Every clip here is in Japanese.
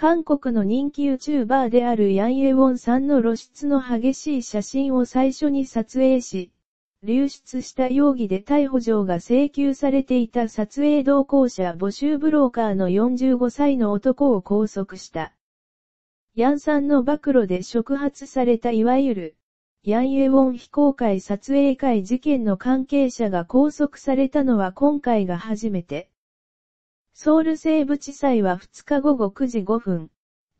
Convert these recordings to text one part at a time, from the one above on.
韓国の人気 YouTuber であるヤン・エウォンさんの露出の激しい写真を最初に撮影し、流出した容疑で逮捕状が請求されていた撮影同行者募集ブローカーの45歳の男を拘束した。ヤンさんの暴露で触発されたいわゆる、ヤン・エウォン非公開撮影会事件の関係者が拘束されたのは今回が初めて。ソウル西部地裁は2日午後9時5分、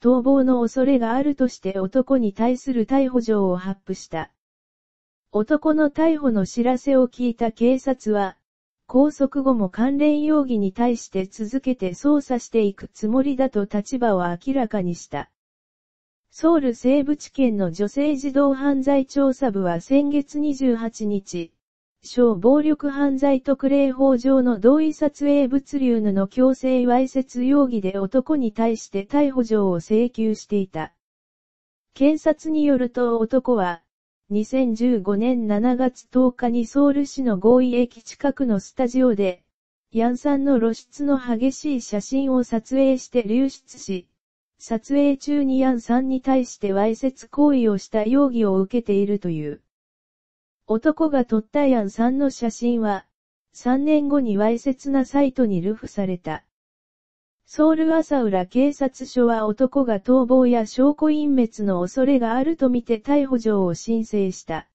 逃亡の恐れがあるとして男に対する逮捕状を発布した。男の逮捕の知らせを聞いた警察は、拘束後も関連容疑に対して続けて捜査していくつもりだと立場を明らかにした。ソウル西部地検の女性児童犯罪調査部は先月28日、小暴力犯罪特例法上の同意撮影物流の強制わいせつ容疑で男に対して逮捕状を請求していた。検察によると男は、2015年7月10日にソウル市の合意駅近くのスタジオで、ヤンさんの露出の激しい写真を撮影して流出し、撮影中にヤンさんに対してわいせつ行為をした容疑を受けているという。男が撮ったヤンさんの写真は、3年後にわいせつなサイトにルフされた。ソウル朝浦警察署は男が逃亡や証拠隠滅の恐れがあるとみて逮捕状を申請した。